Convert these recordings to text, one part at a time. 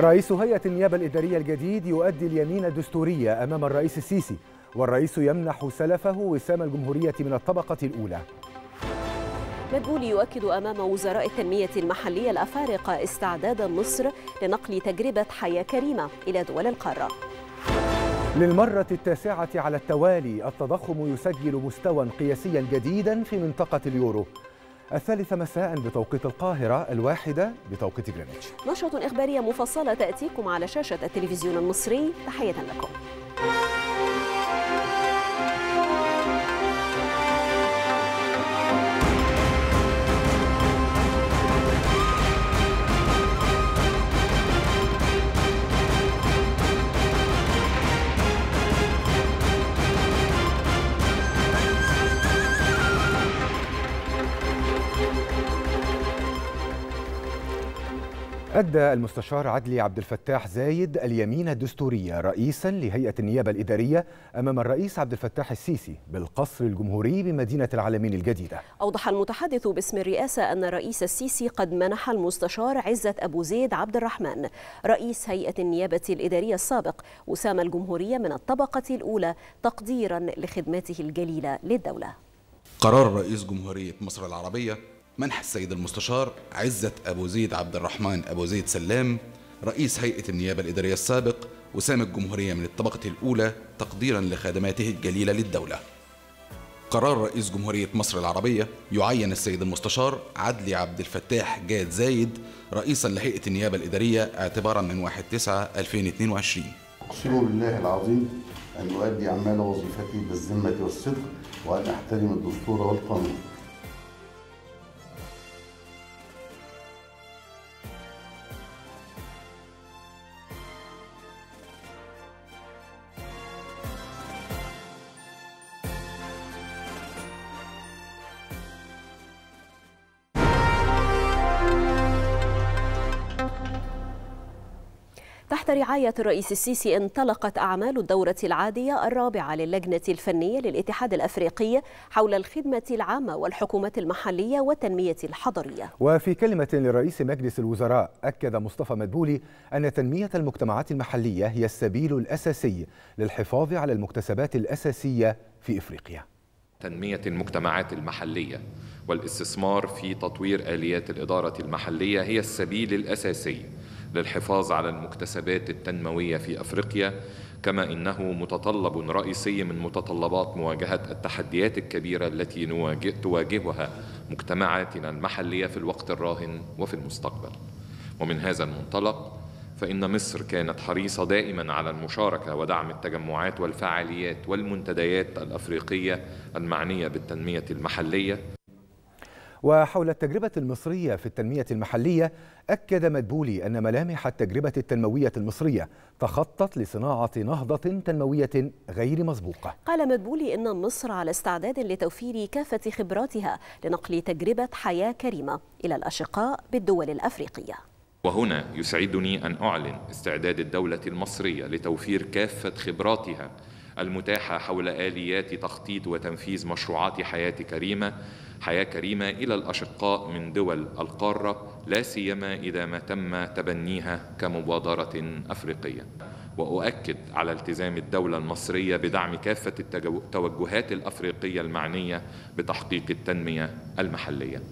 رئيس هيئة النيابة الإدارية الجديد يؤدي اليمين الدستورية أمام الرئيس السيسي والرئيس يمنح سلفه وسام الجمهورية من الطبقة الأولى مجهول يؤكد أمام وزراء التنمية المحلية الأفارقة استعداد مصر لنقل تجربة حياة كريمة إلى دول القارة للمرة التاسعة على التوالي التضخم يسجل مستوى قياسيا جديدا في منطقة اليورو الثالثة مساء بتوقيت القاهرة الواحدة بتوقيت جرينتش نشرة إخبارية مفصلة تأتيكم على شاشة التلفزيون المصري تحية لكم أدى المستشار عدلي عبد الفتاح زايد اليمين الدستورية رئيسا لهيئة النيابة الإدارية أمام الرئيس عبد الفتاح السيسي بالقصر الجمهوري بمدينة العالمين الجديدة أوضح المتحدث باسم الرئاسة أن الرئيس السيسي قد منح المستشار عزة أبو زيد عبد الرحمن رئيس هيئة النيابة الإدارية السابق وسام الجمهورية من الطبقة الأولى تقديرا لخدماته الجليلة للدولة قرار رئيس جمهورية مصر العربية منح السيد المستشار عزة أبو زيد عبد الرحمن أبو زيد سلام رئيس هيئة النيابة الإدارية السابق وسام الجمهورية من الطبقة الأولى تقديرا لخدماته الجليلة للدولة قرار رئيس جمهورية مصر العربية يعين السيد المستشار عدلي عبد الفتاح جاد زايد رئيسا لهيئة النيابة الإدارية اعتبارا من 1/9/2022 أقسم بالله العظيم أن أؤدي أعمال وظيفتي بالذمة والصدق وأن أحترم الدستور والقانون برعاية الرئيس السيسي انطلقت أعمال الدورة العادية الرابعة للجنة الفنية للاتحاد الأفريقي حول الخدمة العامة والحكومات المحلية والتنمية الحضرية وفي كلمة لرئيس مجلس الوزراء أكد مصطفى مدبولي أن تنمية المجتمعات المحلية هي السبيل الأساسي للحفاظ على المكتسبات الأساسية في إفريقيا تنمية المجتمعات المحلية والاستثمار في تطوير آليات الإدارة المحلية هي السبيل الأساسي للحفاظ على المكتسبات التنموية في أفريقيا كما إنه متطلب رئيسي من متطلبات مواجهة التحديات الكبيرة التي تواجهها مجتمعاتنا المحلية في الوقت الراهن وفي المستقبل ومن هذا المنطلق فإن مصر كانت حريصة دائما على المشاركة ودعم التجمعات والفعاليات والمنتديات الأفريقية المعنية بالتنمية المحلية وحول التجربة المصرية في التنمية المحلية أكد مدبولي أن ملامح التجربة التنموية المصرية تخطت لصناعة نهضة تنموية غير مسبوقة قال مدبولي أن مصر على استعداد لتوفير كافة خبراتها لنقل تجربة حياة كريمة إلى الأشقاء بالدول الأفريقية وهنا يسعدني أن أعلن استعداد الدولة المصرية لتوفير كافة خبراتها المتاحة حول آليات تخطيط وتنفيذ مشروعات حياة كريمة حياة كريمة إلى الأشقاء من دول القارة لا سيما إذا ما تم تبنيها كمبادرة أفريقية وأؤكد على التزام الدولة المصرية بدعم كافة التوجهات الأفريقية المعنية بتحقيق التنمية المحلية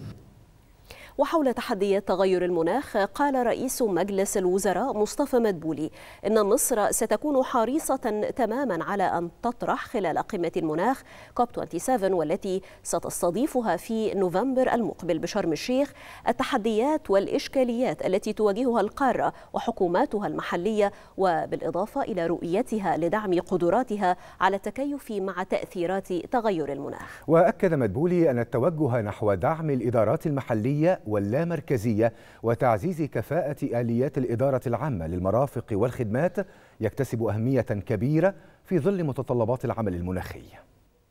وحول تحديات تغير المناخ قال رئيس مجلس الوزراء مصطفى مدبولي إن مصر ستكون حريصة تماما على أن تطرح خلال قمة المناخ كوب 27 والتي ستستضيفها في نوفمبر المقبل بشرم الشيخ التحديات والإشكاليات التي تواجهها القارة وحكوماتها المحلية وبالإضافة إلى رؤيتها لدعم قدراتها على التكيف مع تأثيرات تغير المناخ وأكد مدبولي أن التوجه نحو دعم الإدارات المحلية واللامركزية وتعزيز كفاءة آليات الإدارة العامة للمرافق والخدمات يكتسب أهمية كبيرة في ظل متطلبات العمل المناخي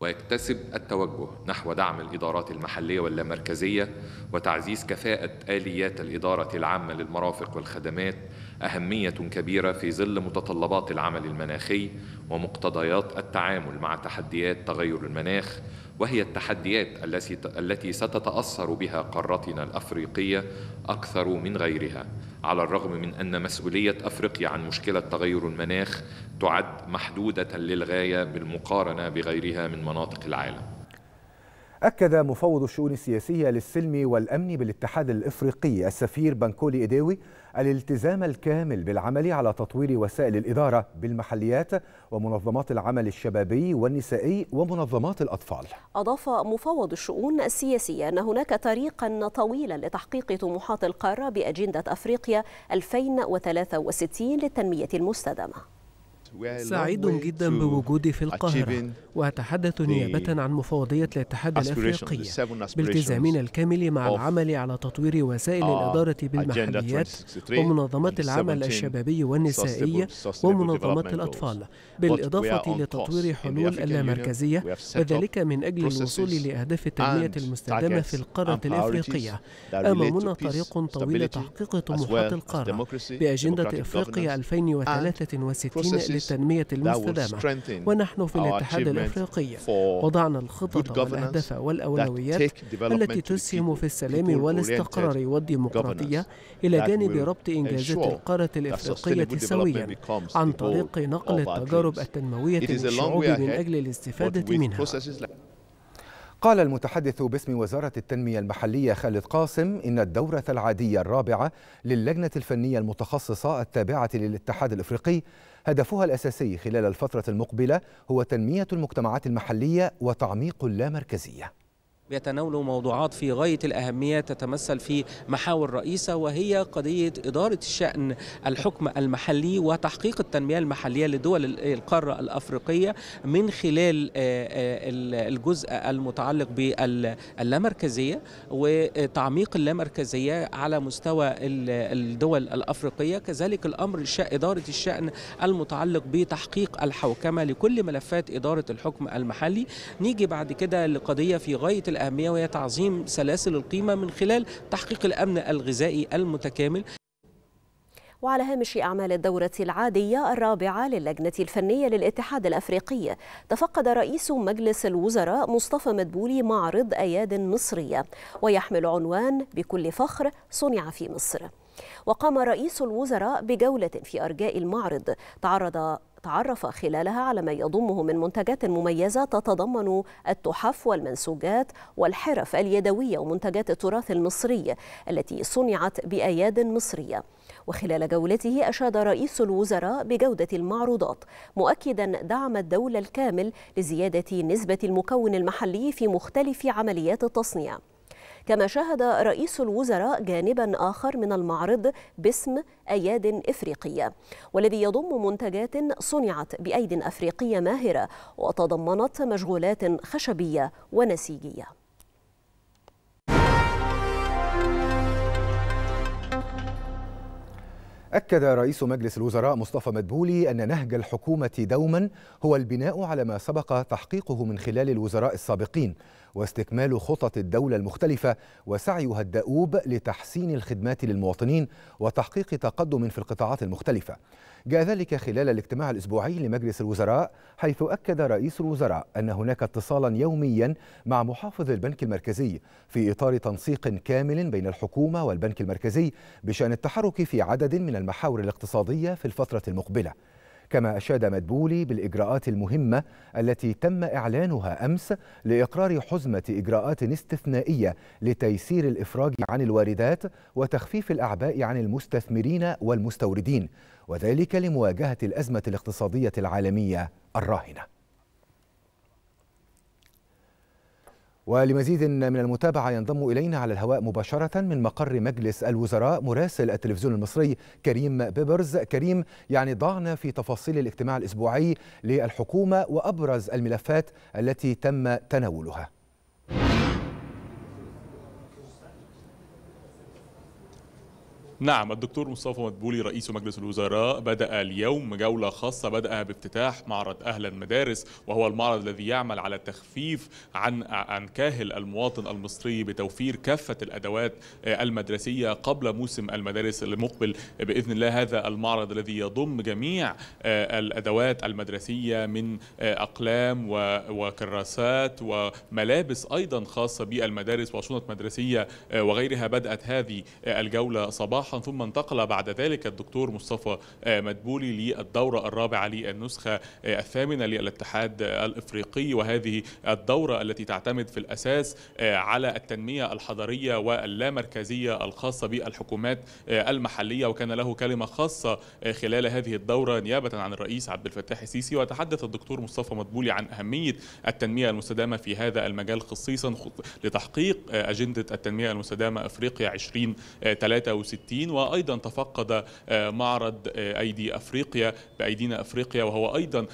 ويكتسب التوجه نحو دعم الإدارات المحلية واللامركزية وتعزيز كفاءة آليات الإدارة العامة للمرافق والخدمات أهمية كبيرة في ظل متطلبات العمل المناخي ومقتضيات التعامل مع تحديات تغير المناخ وهي التحديات التي ستتأثر بها قارتنا الأفريقية أكثر من غيرها على الرغم من أن مسؤولية أفريقيا عن مشكلة تغير المناخ تعد محدودة للغاية بالمقارنة بغيرها من مناطق العالم أكد مفوض الشؤون السياسية للسلم والأمن بالاتحاد الإفريقي السفير بنكولي إيديوي الالتزام الكامل بالعمل على تطوير وسائل الإدارة بالمحليات ومنظمات العمل الشبابي والنسائي ومنظمات الأطفال أضاف مفوض الشؤون السياسية أن هناك طريقا طويلا لتحقيق طموحات القارة بأجندة أفريقيا 2063 للتنمية المستدامة سعيد جدا بوجودي في القاهرة وأتحدث نيابة عن مفوضية الاتحاد الأفريقي بالتزامنا الكامل مع العمل على تطوير وسائل آه، الإدارة بالمحليات ومنظمات العمل الشبابي والنسائي ومنظمات الأطفال بالإضافة لتطوير حلول اللامركزية وذلك من أجل الوصول لأهداف التنمية المستدامة في القارة الأفريقية أمامنا طريق طويل لتحقيق طموحات القارة بأجندة أفريقيا 2063 التنمية المستدامة ونحن في الاتحاد الأفريقي وضعنا الخطط والأهداف والأولويات التي تسهم في السلام والاستقرار والديمقراطية إلى جانب ربط إنجازات القارة الإفريقية سويا عن طريق نقل التجارب التنموية للشعوب من أجل الاستفادة منها قال المتحدث باسم وزارة التنمية المحلية خالد قاسم إن الدورة العادية الرابعة للجنة الفنية المتخصصة التابعة للاتحاد الإفريقي هدفها الأساسي خلال الفترة المقبلة هو تنمية المجتمعات المحلية وتعميق اللامركزية بيتناولوا موضوعات في غاية الأهمية تتمثل في محاور رئيسة وهي قضية إدارة الشأن الحكم المحلي وتحقيق التنمية المحلية لدول القارة الأفريقية من خلال آه، آه، الجزء المتعلق باللامركزية وتعميق اللامركزية على مستوى الدول الأفريقية كذلك الأمر إدارة الشأن المتعلق بتحقيق الحوكمة لكل ملفات إدارة الحكم المحلي نيجي بعد كده لقضية في غاية الأهمية وهي تعظيم سلاسل القيمة من خلال تحقيق الأمن الغذائي المتكامل وعلى هامش أعمال الدورة العادية الرابعة للجنة الفنية للاتحاد الأفريقي تفقد رئيس مجلس الوزراء مصطفى مدبولي معرض أياد مصرية ويحمل عنوان بكل فخر صنع في مصر وقام رئيس الوزراء بجولة في أرجاء المعرض تعرض تعرف خلالها على ما يضمه من منتجات مميزة تتضمن التحف والمنسوجات والحرف اليدوية ومنتجات التراث المصري التي صنعت بأياد مصرية وخلال جولته أشاد رئيس الوزراء بجودة المعروضات مؤكدا دعم الدولة الكامل لزيادة نسبة المكون المحلي في مختلف عمليات التصنيع كما شهد رئيس الوزراء جانبا آخر من المعرض باسم أياد إفريقية والذي يضم منتجات صنعت بأيد أفريقية ماهرة وتضمنت مشغولات خشبية ونسيجية أكد رئيس مجلس الوزراء مصطفى مدبولي أن نهج الحكومة دوما هو البناء على ما سبق تحقيقه من خلال الوزراء السابقين واستكمال خطط الدولة المختلفة وسعيها الدؤوب لتحسين الخدمات للمواطنين وتحقيق تقدم في القطاعات المختلفة جاء ذلك خلال الاجتماع الأسبوعي لمجلس الوزراء حيث أكد رئيس الوزراء أن هناك اتصالا يوميا مع محافظ البنك المركزي في إطار تنسيق كامل بين الحكومة والبنك المركزي بشأن التحرك في عدد من المحاور الاقتصادية في الفترة المقبلة كما أشاد مدبولي بالإجراءات المهمة التي تم إعلانها أمس لإقرار حزمة إجراءات استثنائية لتيسير الإفراج عن الواردات وتخفيف الأعباء عن المستثمرين والمستوردين وذلك لمواجهة الأزمة الاقتصادية العالمية الراهنة ولمزيد من المتابعة ينضم إلينا على الهواء مباشرة من مقر مجلس الوزراء مراسل التلفزيون المصري كريم بيبرز كريم يعني ضعنا في تفاصيل الاجتماع الأسبوعي للحكومة وأبرز الملفات التي تم تناولها نعم الدكتور مصطفى مدبولي رئيس مجلس الوزراء بدأ اليوم جولة خاصة بدأ بافتتاح معرض أهل المدارس وهو المعرض الذي يعمل على التخفيف عن عن كاهل المواطن المصري بتوفير كافة الأدوات المدرسية قبل موسم المدارس المقبل بإذن الله هذا المعرض الذي يضم جميع الأدوات المدرسية من أقلام وكراسات وملابس أيضا خاصة بالمدارس وشنط مدرسية وغيرها بدأت هذه الجولة صباحا صلاحا ثم انتقل بعد ذلك الدكتور مصطفى آه، مدبولي للدورة الرابعة للنسخة آه، الثامنة للاتحاد الإفريقي وهذه الدورة التي تعتمد في الأساس آه، على التنمية الحضرية واللامركزية الخاصة بالحكومات المحلية وكان له كلمة خاصة خلال هذه الدورة نيابة عن الرئيس عبد الفتاح السيسي وتحدث الدكتور مصطفى مدبولي عن أهمية التنمية المستدامة في هذا المجال خصيصا لتحقيق أجندة التنمية المستدامة أفريقيا 2063 الفلسطينيين وايضا تفقد آه، معرض آه، ايدي افريقيا بايدينا افريقيا وهو ايضا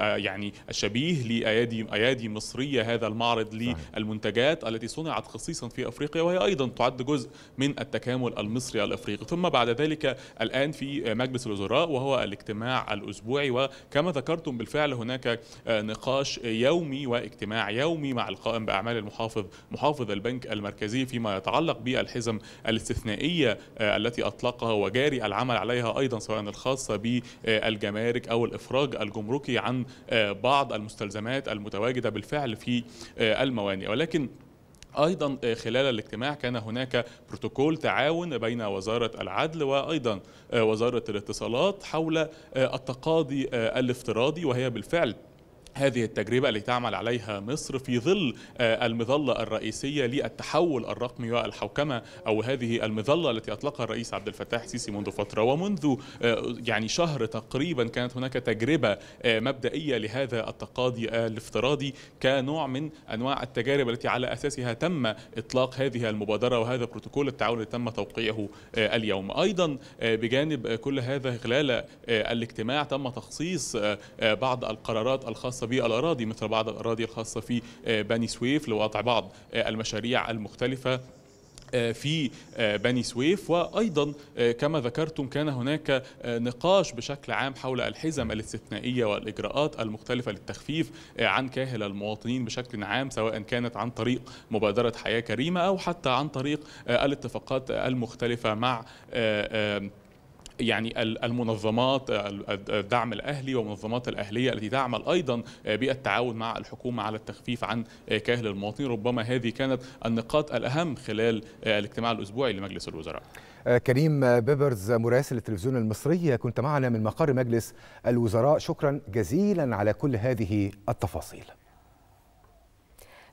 يعني شبيه لايادي ايادي مصريه هذا المعرض للمنتجات التي صنعت خصيصا في افريقيا وهي ايضا تعد جزء من التكامل المصري الافريقي ثم بعد ذلك الان في آه، مجلس الوزراء وهو الاجتماع الاسبوعي وكما ذكرتم بالفعل هناك نقاش يومي واجتماع يومي مع القائم باعمال المحافظ محافظ البنك المركزي فيما يتعلق بالحزم الاستثنائيه آه، التي أطلقها وجاري العمل عليها أيضا سواء الخاصة بالجمارك أو الإفراج الجمركي عن آه، بعض المستلزمات المتواجدة بالفعل في آه، الموانئ ولكن ايضا خلال الاجتماع كان هناك بروتوكول تعاون بين وزاره العدل وايضا وزاره الاتصالات حول التقاضي الافتراضي وهي بالفعل هذه التجربة التي تعمل عليها مصر في ظل آه، المظلة الرئيسية للتحول الرقمي والحوكمة أو هذه المظلة التي أطلقها الرئيس عبد الفتاح السيسي منذ فترة ومنذ آه، يعني شهر تقريبا كانت هناك تجربة آه، مبدئية لهذا التقاضي الافتراضي كنوع من أنواع التجارب التي على أساسها تم إطلاق هذه المبادرة وهذا بروتوكول التعاون الذي تم توقيعه اليوم أيضا بجانب كل هذا خلال الاجتماع تم تخصيص بعض القرارات الخاصة بالأراضي مثل بعض الأراضي الخاصة في آه، بني سويف لوضع بعض آه، المشاريع المختلفة آه، في بني سويف وايضا كما ذكرتم كان هناك نقاش بشكل عام حول الحزم الاستثنائيه والاجراءات المختلفه للتخفيف عن كاهل المواطنين بشكل عام سواء كانت عن طريق مبادره حياه كريمه او حتى عن طريق الاتفاقات المختلفه مع يعني المنظمات الدعم الاهلي ومنظمات الاهليه التي تعمل ايضا آه، بالتعاون مع الحكومه على التخفيف عن آه، كاهل المواطنين ربما هذه كانت النقاط الاهم خلال آه، الاجتماع الاسبوعي لمجلس الوزراء كريم بيبرز مراسل التلفزيون المصري كنت معنا من مقر مجلس الوزراء شكرا جزيلا على كل هذه التفاصيل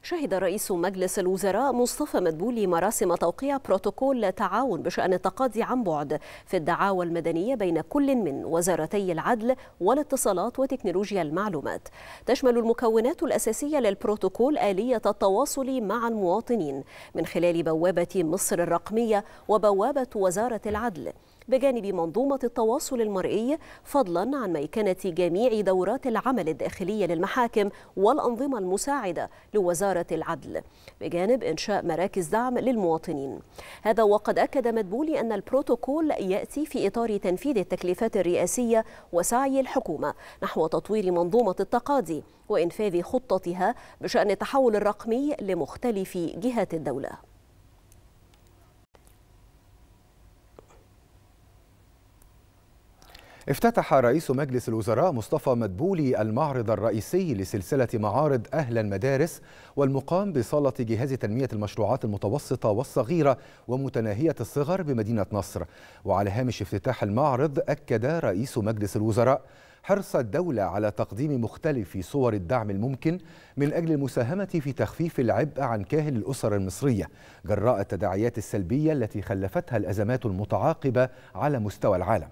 شهد رئيس مجلس الوزراء مصطفى مدبولي مراسم توقيع بروتوكول تعاون بشأن التقاضي عن بعد في الدعاوى المدنية بين كل من وزارتي العدل والاتصالات وتكنولوجيا المعلومات تشمل المكونات الأساسية للبروتوكول آلية التواصل مع المواطنين من خلال بوابة مصر الرقمية وبوابة وزارة العدل بجانب منظومة التواصل المرئي فضلا عن ميكنة جميع دورات العمل الداخلية للمحاكم والأنظمة المساعدة لوزارة العدل بجانب إنشاء مراكز دعم للمواطنين هذا وقد أكد مدبولي أن البروتوكول يأتي في إطار تنفيذ التكليفات الرئاسية وسعي الحكومة نحو تطوير منظومة التقاضي وإنفاذ خطتها بشأن التحول الرقمي لمختلف جهات الدولة افتتح رئيس مجلس الوزراء مصطفى مدبولي المعرض الرئيسي لسلسلة معارض أهل المدارس والمقام بصالة جهاز تنمية المشروعات المتوسطة والصغيرة ومتناهية الصغر بمدينة نصر وعلى هامش افتتاح المعرض أكد رئيس مجلس الوزراء حرص الدولة على تقديم مختلف صور الدعم الممكن من أجل المساهمة في تخفيف العبء عن كاهل الأسر المصرية جراء التداعيات السلبية التي خلفتها الأزمات المتعاقبة على مستوى العالم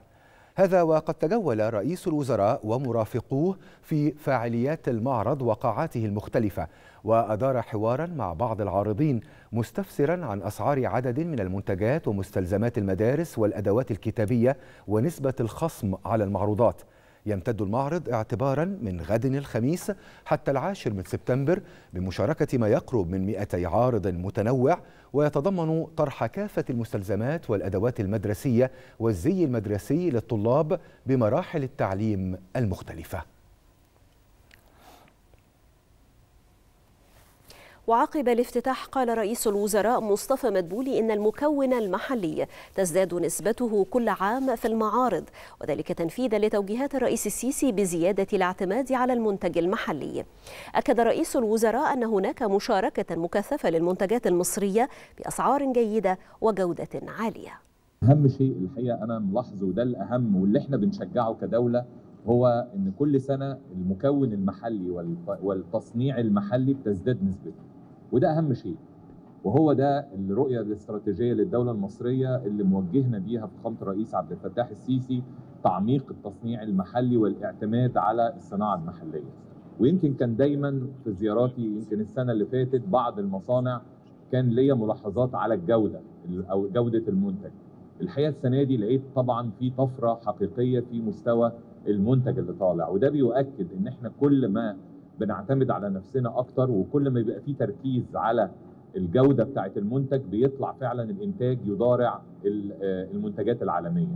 هذا وقد تجول رئيس الوزراء ومرافقوه في فعاليات المعرض وقاعاته المختلفة وأدار حوارا مع بعض العارضين مستفسرا عن أسعار عدد من المنتجات ومستلزمات المدارس والأدوات الكتابية ونسبة الخصم على المعروضات يمتد المعرض اعتبارا من غد الخميس حتى العاشر من سبتمبر بمشاركة ما يقرب من 200 عارض متنوع ويتضمن طرح كافة المستلزمات والأدوات المدرسية والزي المدرسي للطلاب بمراحل التعليم المختلفة وعقب الافتتاح قال رئيس الوزراء مصطفى مدبولي إن المكون المحلي تزداد نسبته كل عام في المعارض وذلك تنفيذا لتوجيهات الرئيس السيسي بزيادة الاعتماد على المنتج المحلي أكد رئيس الوزراء أن هناك مشاركة مكثفة للمنتجات المصرية بأسعار جيدة وجودة عالية أهم شيء الحقيقة أنا ملاحظه وده الأهم واللي احنا بنشجعه كدولة هو ان كل سنه المكون المحلي والتصنيع المحلي بتزداد نسبته وده اهم شيء وهو ده الرؤيه الاستراتيجيه للدوله المصريه اللي موجهنا بيها فخامه الرئيس عبد الفتاح السيسي تعميق التصنيع المحلي والاعتماد على الصناعه المحليه. ويمكن كان دايما في زياراتي يمكن السنه اللي فاتت بعض المصانع كان ليا ملاحظات على الجوده او جوده المنتج. الحقيقه السنه دي لقيت طبعا في طفره حقيقيه في مستوى المنتج اللي طالع وده بيؤكد ان احنا كل ما بنعتمد على نفسنا اكتر وكل ما يبقى في تركيز على الجوده بتاعه المنتج بيطلع فعلا الانتاج يضارع آه، المنتجات العالميه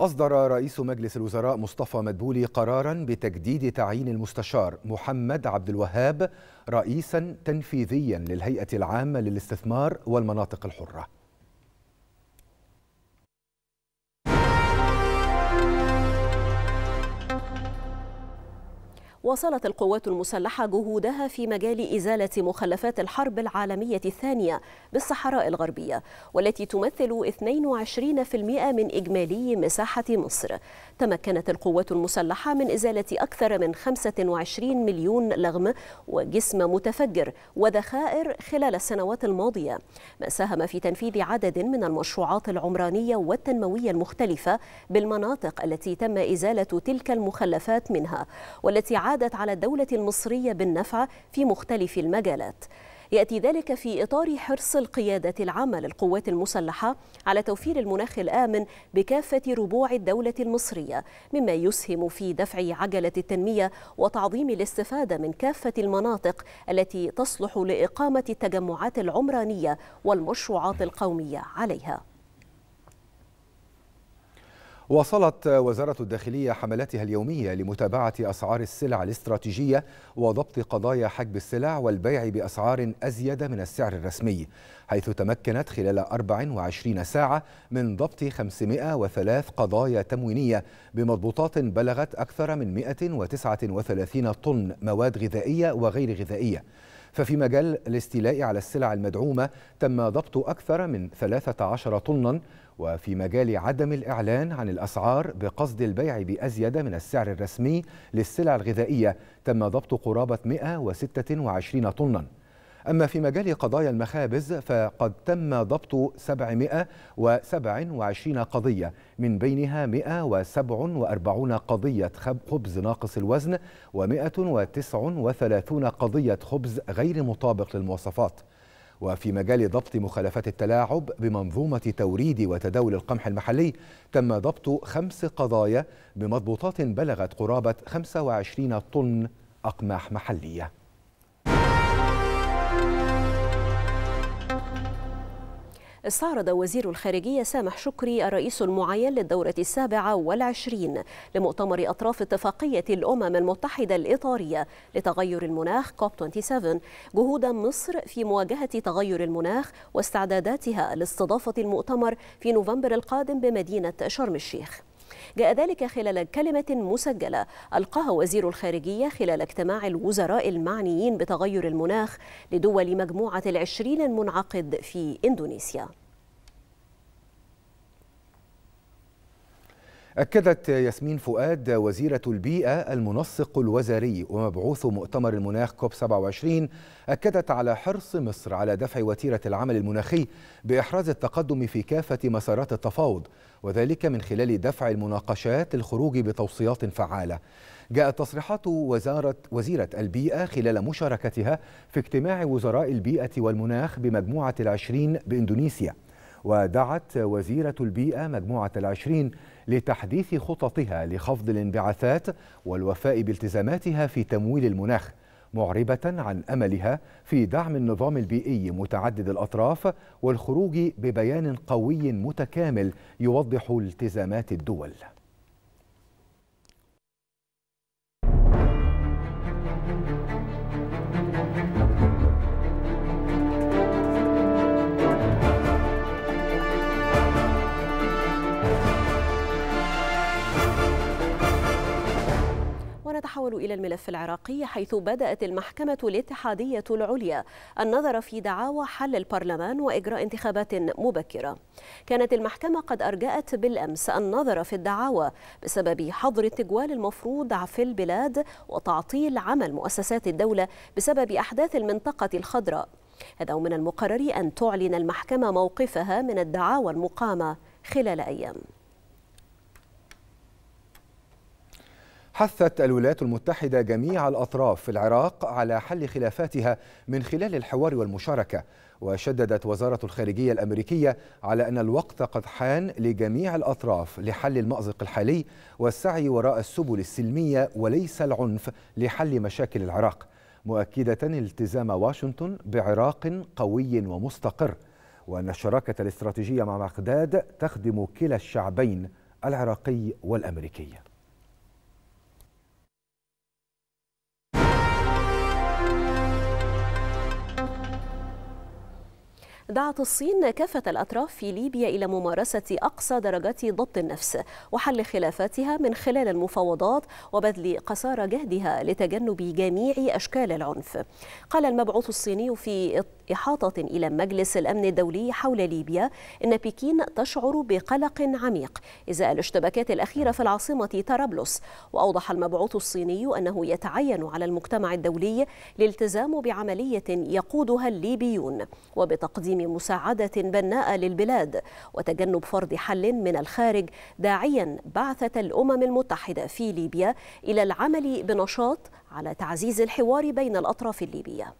أصدر رئيس مجلس الوزراء مصطفى مدبولي قرارا بتجديد تعيين المستشار محمد عبد الوهاب رئيسا تنفيذيا للهيئة العامة للاستثمار والمناطق الحرة واصلت القوات المسلحة جهودها في مجال إزالة مخلفات الحرب العالمية الثانية بالصحراء الغربية والتي تمثل 22% من إجمالي مساحة مصر تمكنت القوات المسلحة من إزالة أكثر من 25 مليون لغم وجسم متفجر وذخائر خلال السنوات الماضية ما ساهم في تنفيذ عدد من المشروعات العمرانية والتنموية المختلفة بالمناطق التي تم إزالة تلك المخلفات منها والتي عادت على الدولة المصرية بالنفع في مختلف المجالات يأتي ذلك في إطار حرص القيادة العامة للقوات المسلحة على توفير المناخ الآمن بكافة ربوع الدولة المصرية مما يسهم في دفع عجلة التنمية وتعظيم الاستفادة من كافة المناطق التي تصلح لإقامة التجمعات العمرانية والمشروعات القومية عليها واصلت وزارة الداخلية حملاتها اليومية لمتابعة أسعار السلع الاستراتيجية وضبط قضايا حجب السلع والبيع بأسعار أزيد من السعر الرسمي حيث تمكنت خلال 24 ساعة من ضبط 503 قضايا تموينية بمضبوطات بلغت أكثر من 139 طن مواد غذائية وغير غذائية ففي مجال الاستيلاء على السلع المدعومة تم ضبط أكثر من 13 طنا وفي مجال عدم الإعلان عن الأسعار بقصد البيع بأزيد من السعر الرسمي للسلع الغذائية تم ضبط قرابة 126 طناً أما في مجال قضايا المخابز فقد تم ضبط 727 قضية من بينها 147 قضية خبز ناقص الوزن و139 قضية خبز غير مطابق للمواصفات وفي مجال ضبط مخالفات التلاعب بمنظومة توريد وتداول القمح المحلي تم ضبط خمس قضايا بمضبوطات بلغت قرابة 25 طن أقماح محلية استعرض وزير الخارجية سامح شكري الرئيس المعين للدورة السابعة والعشرين لمؤتمر أطراف اتفاقية الأمم المتحدة الإطارية لتغير المناخ كوب 27 جهود مصر في مواجهة تغير المناخ واستعداداتها لاستضافة المؤتمر في نوفمبر القادم بمدينة شرم الشيخ جاء ذلك خلال كلمة مسجلة ألقاها وزير الخارجية خلال اجتماع الوزراء المعنيين بتغير المناخ لدول مجموعة العشرين المنعقد في إندونيسيا أكدت ياسمين فؤاد وزيرة البيئة المنسق الوزاري ومبعوث مؤتمر المناخ كوب 27 أكدت على حرص مصر على دفع وتيرة العمل المناخي بإحراز التقدم في كافة مسارات التفاوض وذلك من خلال دفع المناقشات للخروج بتوصيات فعالة جاءت تصريحات وزارة وزيرة البيئة خلال مشاركتها في اجتماع وزراء البيئة والمناخ بمجموعة العشرين بإندونيسيا ودعت وزيرة البيئة مجموعة العشرين لتحديث خططها لخفض الانبعاثات والوفاء بالتزاماتها في تمويل المناخ معربة عن أملها في دعم النظام البيئي متعدد الأطراف والخروج ببيان قوي متكامل يوضح التزامات الدول نتحول إلى الملف العراقي حيث بدأت المحكمة الاتحادية العليا النظر في دعاوى حل البرلمان وإجراء انتخابات مبكرة كانت المحكمة قد أرجأت بالأمس النظر في الدعاوى بسبب حظر التجوال المفروض في البلاد وتعطيل عمل مؤسسات الدولة بسبب أحداث المنطقة الخضراء هذا ومن المقرر أن تعلن المحكمة موقفها من الدعاوى المقامة خلال أيام حثت الولايات المتحدة جميع الأطراف في العراق على حل خلافاتها من خلال الحوار والمشاركة وشددت وزارة الخارجية الأمريكية على أن الوقت قد حان لجميع الأطراف لحل المأزق الحالي والسعي وراء السبل السلمية وليس العنف لحل مشاكل العراق مؤكدة التزام واشنطن بعراق قوي ومستقر وأن الشراكة الاستراتيجية مع بغداد تخدم كلا الشعبين العراقي والأمريكي دعت الصين كافة الأطراف في ليبيا إلى ممارسة أقصى درجات ضبط النفس وحل خلافاتها من خلال المفاوضات وبذل قصارى جهدها لتجنب جميع أشكال العنف قال المبعوث الصيني في إحاطة إلى مجلس الأمن الدولي حول ليبيا إن بكين تشعر بقلق عميق إزاء الاشتباكات الأخيرة في العاصمة طرابلس وأوضح المبعوث الصيني أنه يتعين على المجتمع الدولي الالتزام بعملية يقودها الليبيون وبتقديم مساعدة بناءة للبلاد وتجنب فرض حل من الخارج داعيا بعثة الأمم المتحدة في ليبيا إلى العمل بنشاط على تعزيز الحوار بين الأطراف الليبية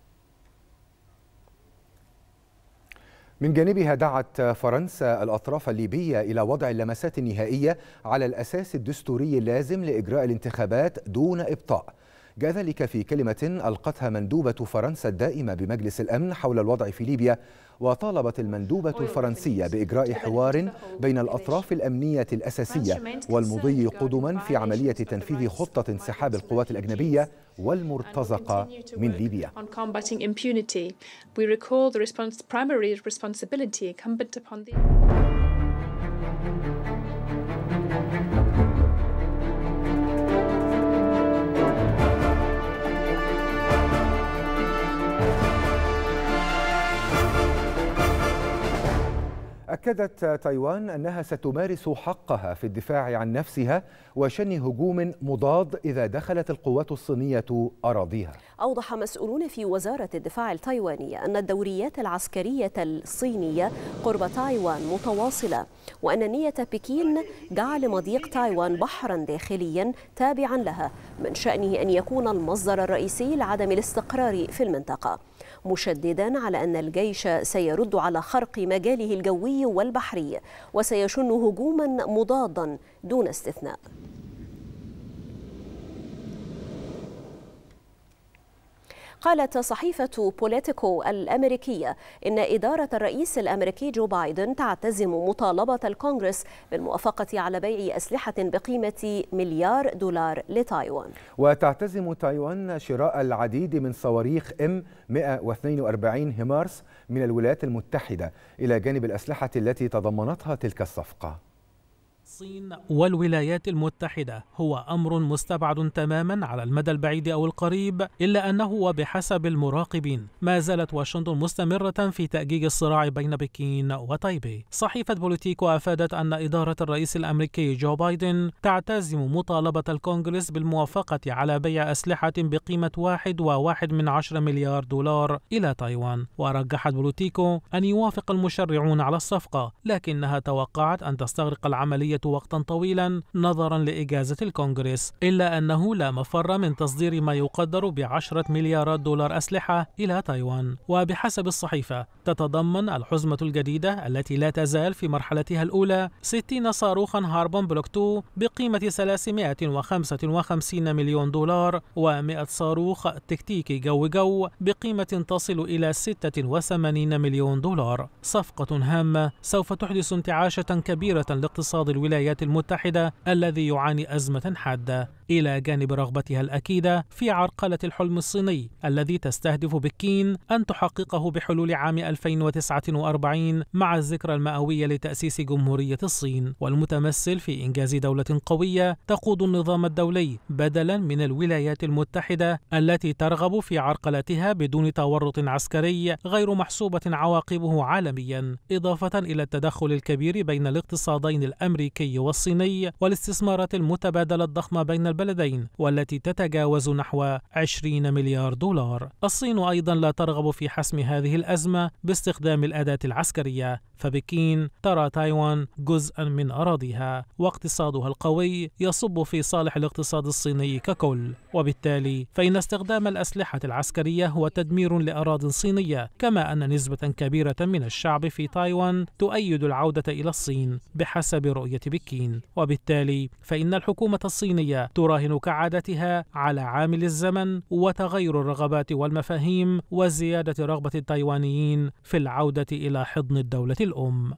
من جانبها دعت فرنسا الأطراف الليبية إلى وضع اللمسات النهائية على الأساس الدستوري اللازم لإجراء الانتخابات دون إبطاء جاء ذلك في كلمة ألقتها مندوبة فرنسا الدائمة بمجلس الأمن حول الوضع في ليبيا وطالبت المندوبة الفرنسية بإجراء حوار بين الأطراف الأمنية الأساسية والمضي قدما في عملية تنفيذ خطة انسحاب القوات الأجنبية والمرتزقة من ليبيا أكدت تايوان أنها ستمارس حقها في الدفاع عن نفسها وشن هجوم مضاد إذا دخلت القوات الصينية أراضيها أوضح مسؤولون في وزارة الدفاع التايوانية أن الدوريات العسكرية الصينية قرب تايوان متواصلة وأن نية بكين جعل مضيق تايوان بحرا داخليا تابعا لها من شأنه أن يكون المصدر الرئيسي لعدم الاستقرار في المنطقة مشددا على أن الجيش سيرد على خرق مجاله الجوي والبحري وسيشن هجوما مضادا دون استثناء قالت صحيفة بوليتيكو الأمريكية إن إدارة الرئيس الأمريكي جو بايدن تعتزم مطالبة الكونغرس بالموافقة على بيع أسلحة بقيمة مليار دولار لتايوان وتعتزم تايوان شراء العديد من صواريخ ام 142 هيمارس من الولايات المتحدة إلى جانب الأسلحة التي تضمنتها تلك الصفقة الصين والولايات المتحدة هو أمر مستبعد تماما على المدى البعيد أو القريب إلا أنه وبحسب المراقبين ما زالت واشنطن مستمرة في تأجيج الصراع بين بكين وتايبي صحيفة بوليتيكو أفادت أن إدارة الرئيس الأمريكي جو بايدن تعتزم مطالبة الكونغرس بالموافقة على بيع أسلحة بقيمة واحد وواحد من عشر مليار دولار إلى تايوان ورجحت بوليتيكو أن يوافق المشرعون على الصفقة لكنها توقعت أن تستغرق العملية وقتا طويلا نظرا لإجازة الكونغرس إلا أنه لا مفر من تصدير ما يقدر بعشرة مليارات دولار أسلحة إلى تايوان وبحسب الصحيفة تتضمن الحزمة الجديدة التي لا تزال في مرحلتها الأولى 60 صاروخا هاربون بلوك 2 بقيمة 355 مليون دولار و100 صاروخ تكتيكي جو جو بقيمة تصل إلى 86 مليون دولار صفقة هامة سوف تحدث انتعاشة كبيرة لاقتصاد الولايات الولايات المتحدة الذي يعاني أزمة حادة إلى جانب رغبتها الأكيدة في عرقلة الحلم الصيني الذي تستهدف بكين أن تحققه بحلول عام 2049 مع الذكرى المئوية لتأسيس جمهورية الصين والمتمثل في إنجاز دولة قوية تقود النظام الدولي بدلا من الولايات المتحدة التي ترغب في عرقلتها بدون تورط عسكري غير محسوبة عواقبه عالميا إضافة إلى التدخل الكبير بين الاقتصادين الأمريكي والصيني والاستثمارات المتبادلة الضخمة بين البلدين والتي تتجاوز نحو 20 مليار دولار الصين أيضا لا ترغب في حسم هذه الأزمة باستخدام الأداة العسكرية فبكين ترى تايوان جزءا من أراضيها واقتصادها القوي يصب في صالح الاقتصاد الصيني ككل وبالتالي فإن استخدام الأسلحة العسكرية هو تدمير لأراض صينية كما أن نسبة كبيرة من الشعب في تايوان تؤيد العودة إلى الصين بحسب رؤية بكين وبالتالي فإن الحكومة الصينية تراهن كعادتها على عامل الزمن وتغير الرغبات والمفاهيم وزيادة رغبة التايوانيين في العودة إلى حضن الدولة الأم.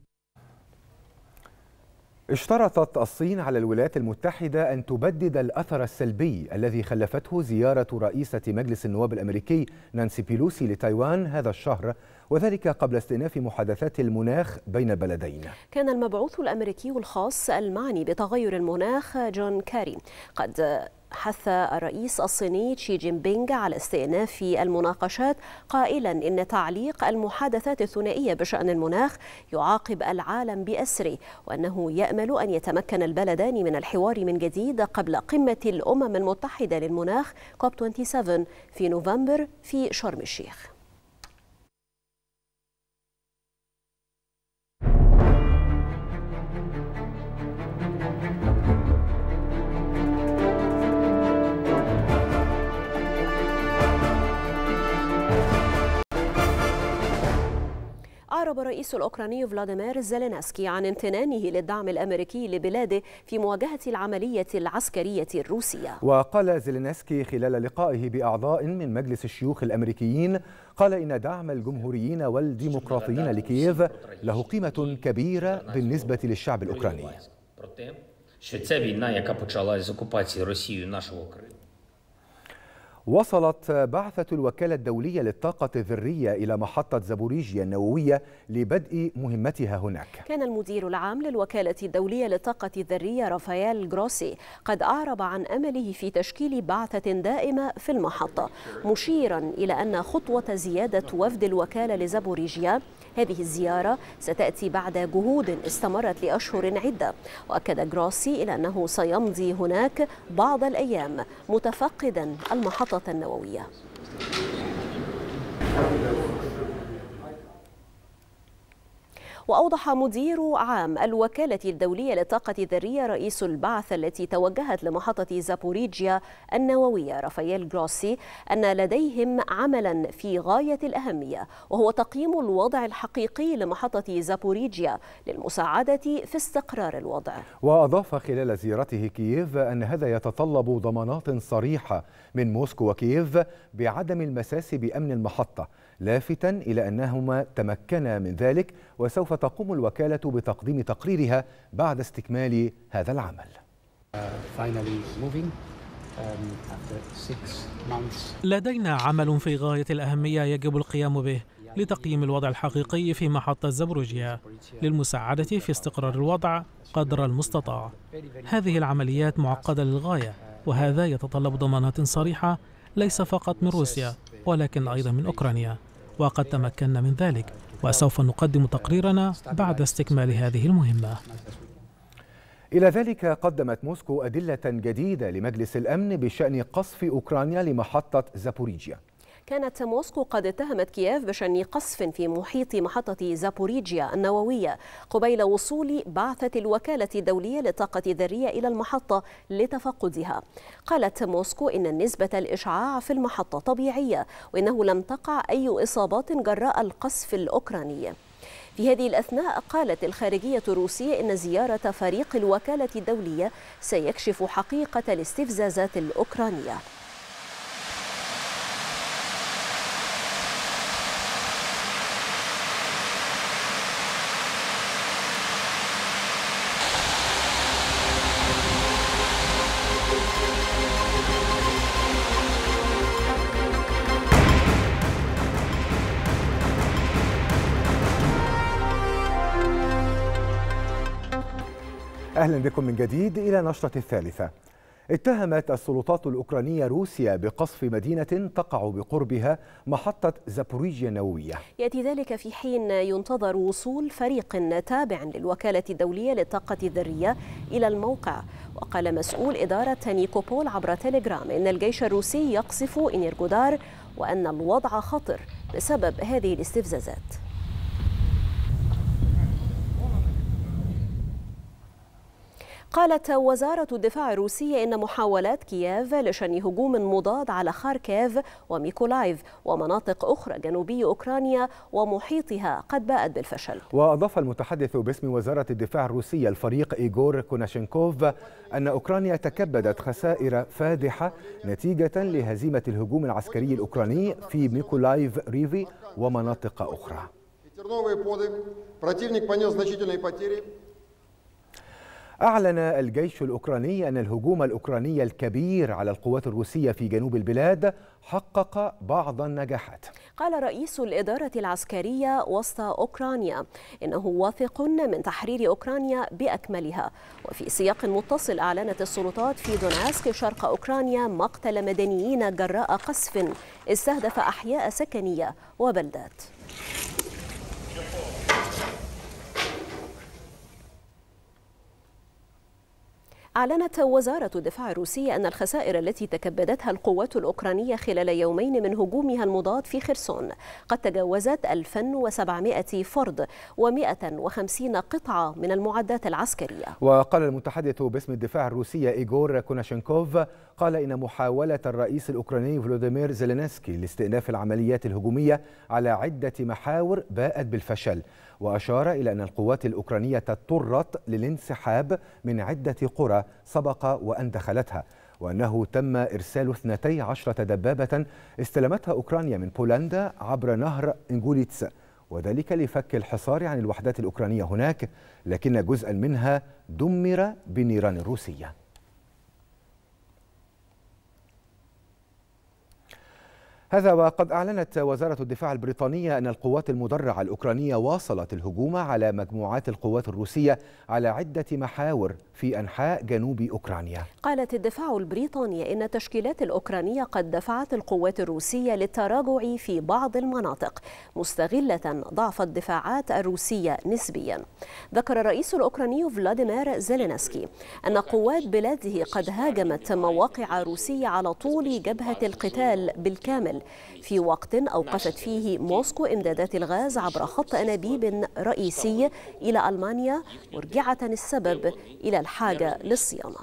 اشترطت الصين على الولايات المتحدة أن تبدد الأثر السلبي الذي خلفته زيارة رئيسة مجلس النواب الأمريكي نانسي بيلوسي لتايوان هذا الشهر وذلك قبل استئناف محادثات المناخ بين البلدين كان المبعوث الأمريكي الخاص المعني بتغير المناخ جون كاري قد حث الرئيس الصيني شي جين بينغ على استئناف المناقشات قائلا ان تعليق المحادثات الثنائيه بشان المناخ يعاقب العالم باسره وانه يامل ان يتمكن البلدان من الحوار من جديد قبل قمه الامم المتحده للمناخ كوب 27 في نوفمبر في شرم الشيخ أعرب الرئيس الأوكراني فلاديمير زيلينسكي عن امتنانه للدعم الأمريكي لبلاده في مواجهة العملية العسكرية الروسية وقال زيلينسكي خلال لقائه بأعضاء من مجلس الشيوخ الأمريكيين قال إن دعم الجمهوريين والديمقراطيين لكييف له قيمة كبيرة بالنسبة للشعب الأوكراني وصلت بعثة الوكالة الدولية للطاقة الذرية إلى محطة زابوريجيا النووية لبدء مهمتها هناك كان المدير العام للوكالة الدولية للطاقة الذرية رافائيل جروسي قد أعرب عن أمله في تشكيل بعثة دائمة في المحطة مشيرا إلى أن خطوة زيادة وفد الوكالة لزابوريجيا هذه الزيارة ستأتي بعد جهود استمرت لأشهر عدة وأكد جروسي إلى أنه سيمضي هناك بعض الأيام متفقدا المحطة النووية وأوضح مدير عام الوكالة الدولية للطاقة الذرية رئيس البعثة التي توجهت لمحطة زابوريجيا النووية رافائيل جروسي أن لديهم عملا في غاية الأهمية وهو تقييم الوضع الحقيقي لمحطة زابوريجيا للمساعدة في استقرار الوضع وأضاف خلال زيارته كييف أن هذا يتطلب ضمانات صريحة من موسكو وكييف بعدم المساس بأمن المحطة لافتا إلى أنهما تمكنا من ذلك وسوف تقوم الوكالة بتقديم تقريرها بعد استكمال هذا العمل um, لدينا عمل في غاية الأهمية يجب القيام به لتقييم الوضع الحقيقي في محطة زبروجيا للمساعدة في استقرار الوضع قدر المستطاع هذه العمليات معقدة للغاية وهذا يتطلب ضمانات صريحة ليس فقط من روسيا ولكن أيضا من أوكرانيا وقد تمكنا من ذلك وسوف نقدم تقريرنا بعد استكمال هذه المهمة إلى ذلك قدمت موسكو أدلة جديدة لمجلس الأمن بشأن قصف أوكرانيا لمحطة زابوريجيا كانت موسكو قد اتهمت كييف بشن قصف في محيط محطة زابوريجيا النووية قبيل وصول بعثة الوكالة الدولية للطاقة الذرية إلى المحطة لتفقدها قالت موسكو إن نسبة الإشعاع في المحطة طبيعية وإنه لم تقع أي إصابات جراء القصف الأوكراني في هذه الأثناء قالت الخارجية الروسية إن زيارة فريق الوكالة الدولية سيكشف حقيقة الاستفزازات الأوكرانية أهلا بكم من جديد إلى نشرة الثالثة اتهمت السلطات الأوكرانية روسيا بقصف مدينة تقع بقربها محطة زابوريجيا النووية يأتي ذلك في حين ينتظر وصول فريق تابع للوكالة الدولية للطاقة الذرية إلى الموقع وقال مسؤول إدارة نيكوبول عبر تليجرام إن الجيش الروسي يقصف إنيرجودار وأن الوضع خطر بسبب هذه الاستفزازات قالت وزارة الدفاع الروسية إن محاولات كييف لشن هجوم مضاد على خاركيف وميكولايف ومناطق أخرى جنوبي أوكرانيا ومحيطها قد باءت بالفشل وأضاف المتحدث باسم وزارة الدفاع الروسية الفريق إيغور كوناشينكوف أن أوكرانيا تكبدت خسائر فادحة نتيجة لهزيمة الهجوم العسكري الأوكراني في ميكولايف ريفي ومناطق أخرى أعلن الجيش الأوكراني أن الهجوم الأوكراني الكبير على القوات الروسية في جنوب البلاد حقق بعض النجاحات قال رئيس الإدارة العسكرية وسط أوكرانيا إنه واثق من تحرير أوكرانيا بأكملها وفي سياق متصل أعلنت السلطات في دوناسك شرق أوكرانيا مقتل مدنيين جراء قصف استهدف أحياء سكنية وبلدات أعلنت وزارة الدفاع الروسية أن الخسائر التي تكبدتها القوات الأوكرانية خلال يومين من هجومها المضاد في خرسون قد تجاوزت 1700 فرد و150 قطعة من المعدات العسكرية وقال المتحدث باسم الدفاع الروسية إيغور كوناشينكوف قال إن محاولة الرئيس الأوكراني فلوديمير زيلينسكي لاستئناف العمليات الهجومية على عدة محاور باءت بالفشل وأشار إلى أن القوات الأوكرانية اضطرت للانسحاب من عدة قرى سبق وأن دخلتها وأنه تم إرسال 12 دبابة استلمتها أوكرانيا من بولندا عبر نهر إنجوليتس وذلك لفك الحصار عن الوحدات الأوكرانية هناك لكن جزءا منها دمر بالنيران الروسية هذا وقد أعلنت وزارة الدفاع البريطانية أن القوات المدرعة الأوكرانية واصلت الهجوم على مجموعات القوات الروسية على عدة محاور في أنحاء جنوب أوكرانيا قالت الدفاع البريطاني إن التشكيلات الأوكرانية قد دفعت القوات الروسية للتراجع في بعض المناطق مستغلة ضعف الدفاعات الروسية نسبيا ذكر الرئيس الأوكراني فلاديمير زيلينسكي أن قوات بلاده قد هاجمت مواقع روسية على طول جبهة القتال بالكامل الدول في وقت أوقفت فيه موسكو إمدادات الغاز عبر خط أنابيب رئيسي إلى ألمانيا مرجعة السبب إلى الحاجة للصيانة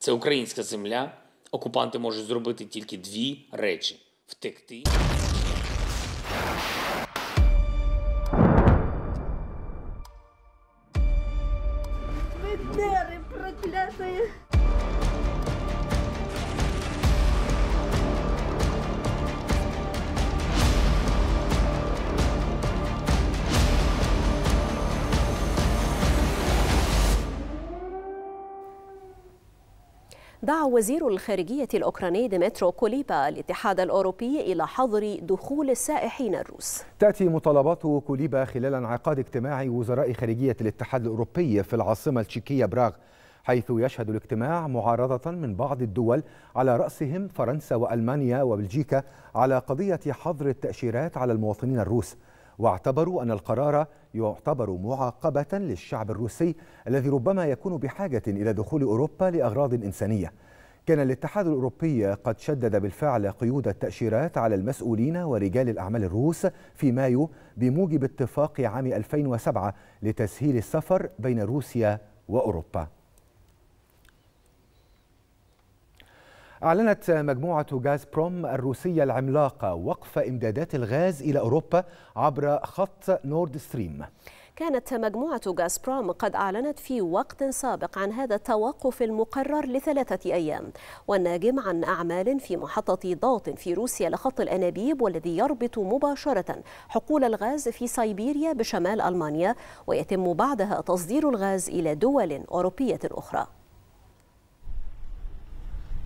Це українська земля. Окупанти можуть зробити тільки дві речі: втекти. دعا وزير الخارجية الأوكراني ديمترو كوليبا الاتحاد الأوروبي إلى حظر دخول السائحين الروس تأتي مطالبات كوليبا خلال انعقاد اجتماع وزراء خارجية الاتحاد الأوروبي في العاصمة التشيكية براغ حيث يشهد الاجتماع معارضة من بعض الدول على رأسهم فرنسا وألمانيا وبلجيكا على قضية حظر التأشيرات على المواطنين الروس واعتبروا أن القرار يعتبر معاقبة للشعب الروسي الذي ربما يكون بحاجة إلى دخول أوروبا لأغراض إنسانية كان الاتحاد الأوروبي قد شدد بالفعل قيود التأشيرات على المسؤولين ورجال الأعمال الروس في مايو بموجب اتفاق عام 2007 لتسهيل السفر بين روسيا وأوروبا أعلنت مجموعة غاز بروم الروسية العملاقة وقف إمدادات الغاز إلى أوروبا عبر خط نورد ستريم كانت مجموعة غاز بروم قد أعلنت في وقت سابق عن هذا التوقف المقرر لثلاثة أيام والناجم عن أعمال في محطة ضغط في روسيا لخط الأنابيب والذي يربط مباشرة حقول الغاز في سيبيريا بشمال ألمانيا ويتم بعدها تصدير الغاز إلى دول أوروبية أخرى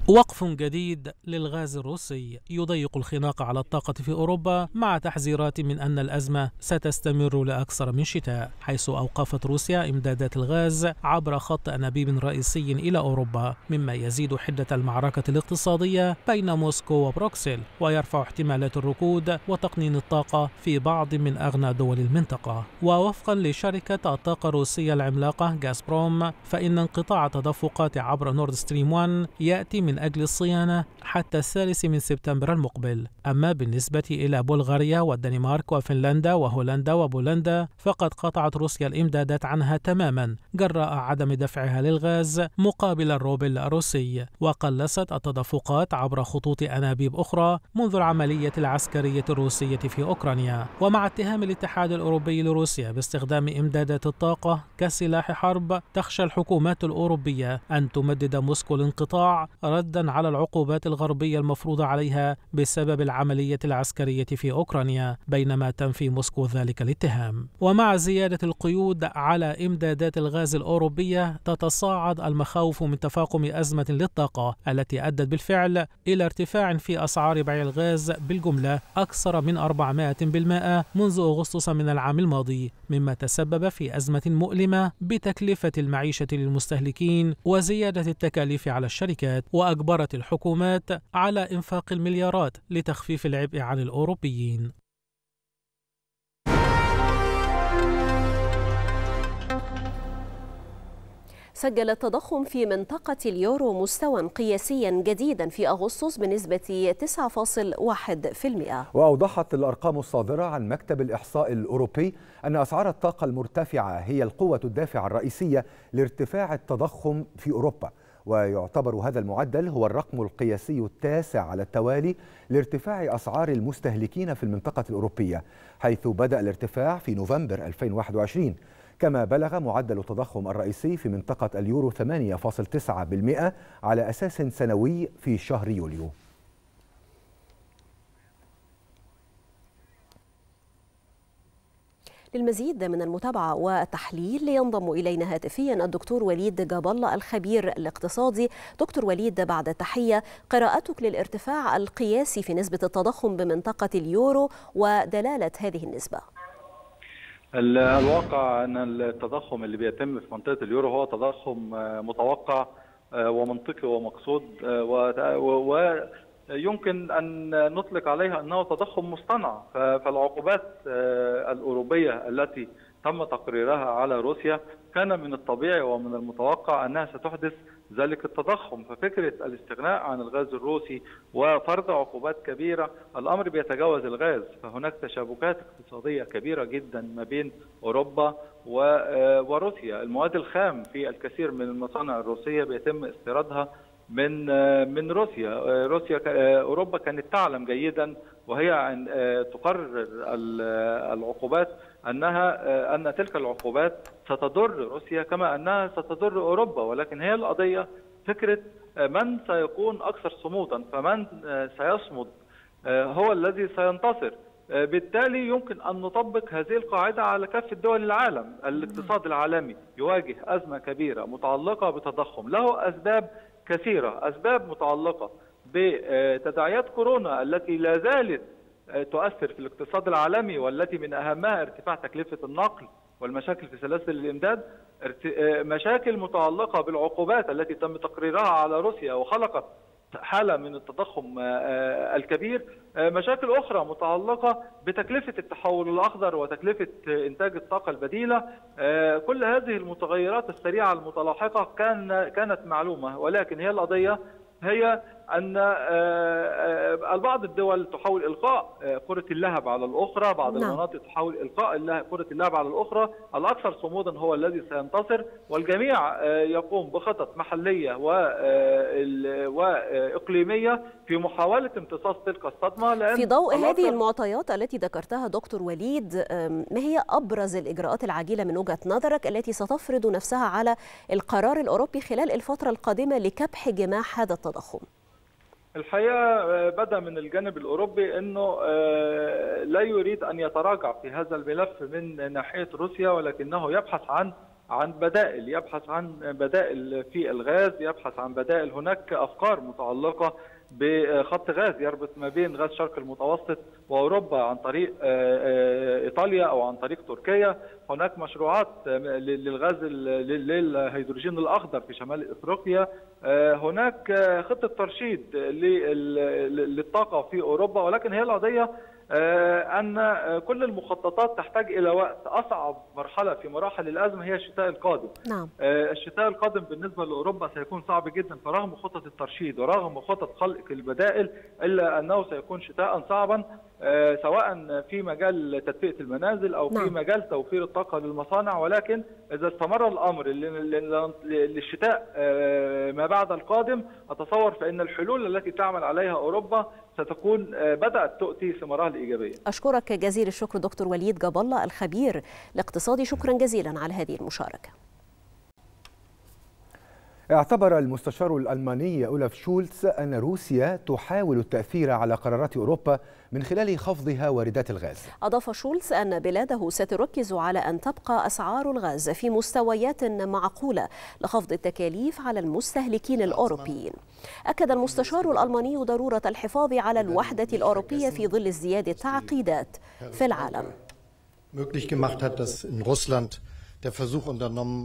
وقف جديد للغاز الروسي يضيق الخناق على الطاقة في أوروبا مع تحذيرات من أن الأزمة ستستمر لأكثر من شتاء حيث أوقفت روسيا إمدادات الغاز عبر خط أنابيب رئيسي إلى أوروبا مما يزيد حدة المعركة الاقتصادية بين موسكو وبروكسل ويرفع احتمالات الركود وتقنين الطاقة في بعض من أغنى دول المنطقة ووفقا لشركة الطاقة الروسية العملاقة غازبروم فإن انقطاع تدفقات عبر نورد ستريم 1 يأتي من أجل الصيانة حتى الثالث من سبتمبر المقبل أما بالنسبة إلى بلغاريا والدنمارك وفنلندا وهولندا وبولندا فقد قطعت روسيا الإمدادات عنها تماما جراء عدم دفعها للغاز مقابل الروبل الروسي وقلصت التدفقات عبر خطوط أنابيب أخرى منذ العملية العسكرية الروسية في أوكرانيا ومع اتهام الاتحاد الأوروبي لروسيا باستخدام إمدادات الطاقة كسلاح حرب تخشى الحكومات الأوروبية أن تمدد موسكو الانقطاع ردا على العقوبات الغربية المفروضة عليها بسبب العملية العسكرية في أوكرانيا بينما تنفي موسكو ذلك الاتهام ومع زيادة القيود على إمدادات الغاز الأوروبية تتصاعد المخاوف من تفاقم أزمة للطاقة التي أدت بالفعل إلى ارتفاع في أسعار بيع الغاز بالجملة أكثر من 400% منذ أغسطس من العام الماضي مما تسبب في أزمة مؤلمة بتكلفة المعيشة للمستهلكين وزيادة التكاليف على الشركات وأ وأجبرت الحكومات على إنفاق المليارات لتخفيف العبء عن الأوروبيين سجل التضخم في منطقة اليورو مستوى قياسيا جديدا في أغسطس بنسبة 9.1% وأوضحت الأرقام الصادرة عن مكتب الإحصاء الأوروبي أن أسعار الطاقة المرتفعة هي القوة الدافعة الرئيسية لارتفاع التضخم في أوروبا ويعتبر هذا المعدل هو الرقم القياسي التاسع على التوالي لارتفاع أسعار المستهلكين في المنطقة الأوروبية حيث بدأ الارتفاع في نوفمبر 2021 كما بلغ معدل التضخم الرئيسي في منطقة اليورو 8.9% على أساس سنوي في شهر يوليو للمزيد من المتابعة والتحليل ينضم إلينا هاتفيا الدكتور وليد جابالة الخبير الاقتصادي دكتور وليد بعد التحية قراءتك للارتفاع القياسي في نسبة التضخم بمنطقة اليورو ودلالة هذه النسبة الواقع أن التضخم اللي بيتم في منطقة اليورو هو تضخم آه، متوقع آه، ومنطقي ومقصود آه، يمكن ان نطلق عليها انه تضخم مصطنع فالعقوبات آه، الاوروبيه التي تم تقريرها على روسيا كان من الطبيعي ومن المتوقع انها ستحدث ذلك التضخم ففكره الاستغناء عن الغاز الروسي وفرض عقوبات كبيره الامر بيتجاوز الغاز فهناك تشابكات اقتصاديه كبيره جدا ما بين اوروبا آه، وروسيا المواد الخام في الكثير من المصانع الروسيه بيتم استيرادها من آه، من روسيا آه، روسيا آه، اوروبا كانت تعلم جيدا وهي تقرر العقوبات انها ان تلك العقوبات ستضر روسيا كما انها ستضر اوروبا ولكن هي القضيه فكره من سيكون اكثر صمودا فمن سيصمد هو الذي سينتصر بالتالي يمكن ان نطبق هذه القاعده على كافه دول العالم الاقتصاد العالمي يواجه ازمه كبيره متعلقه بتضخم له اسباب كثيرة أسباب متعلقة بتداعيات كورونا التي لا زالت تؤثر في الاقتصاد العالمي والتي من أهمها ارتفاع تكلفة النقل والمشاكل في سلاسل الإمداد مشاكل متعلقة بالعقوبات التي تم تقريرها على روسيا وخلقت حالة من التضخم آه، آه، الكبير آه، مشاكل أخرى متعلقة بتكلفة التحول الأخضر وتكلفة إنتاج الطاقة البديلة كل هذه المتغيرات السريعة المتلاحقة كان كانت معلومة ولكن هي القضية هي ان آه، آه، البعض الدول تحاول القاء آه، كره اللهب على الاخرى بعض نعم. المناطق تحاول القاء كره اللهب على الاخرى الاكثر صمودا هو الذي سينتصر والجميع يقوم بخطط محليه واقليميه في محاوله امتصاص تلك الصدمه لأن في ضوء هذه المعطيات التي ذكرتها دكتور وليد ما هي ابرز الاجراءات العاجله من وجهه نظرك التي ستفرض نفسها على القرار الاوروبي خلال الفتره القادمه لكبح جماح هذا التضخم الحقيقه آه، بدا من الجانب الاوروبي انه آه، لا يريد ان يتراجع في هذا الملف من ناحيه روسيا ولكنه يبحث عن عن بدائل يبحث عن بدائل في الغاز يبحث عن بدائل هناك افكار متعلقه بخط غاز يربط ما بين غاز شرق المتوسط واوروبا عن طريق آه، آه، ايطاليا او عن طريق تركيا هناك مشروعات آه، للغاز للهيدروجين الاخضر في شمال افريقيا هناك خطه ترشيد للطاقه في اوروبا ولكن هي القضيه آه، ان آه، كل المخططات تحتاج الى وقت اصعب مرحله في مراحل الازمه هي الشتاء القادم نعم. آه، الشتاء القادم بالنسبه لاوروبا سيكون صعب جدا فرغم خطط الترشيد ورغم خطط خلق البدائل الا انه سيكون شتاء صعبا آه، سواء في مجال تدفئه المنازل او في نعم. مجال توفير الطاقه للمصانع ولكن اذا استمر الامر للشتاء آه، ما بعد القادم اتصور فان الحلول التي تعمل عليها اوروبا ستكون آه، بدات تؤتي ثمارها الايجابيه. اشكرك جزيل الشكر دكتور وليد جاب الله الخبير الاقتصادي شكرا جزيلا على هذه المشاركه. اعتبر المستشار الألماني أولف شولتز أن روسيا تحاول التأثير على قرارات أوروبا من خلال خفضها واردات الغاز أضاف شولتز أن بلاده ستركز على أن تبقى أسعار الغاز في مستويات معقولة لخفض التكاليف على المستهلكين الأوروبيين أكد المستشار الألماني ضرورة الحفاظ على الوحدة الأوروبية في ظل ازدياد التعقيدات في العالم möglich gemacht hat, dass in Russland der Versuch unternommen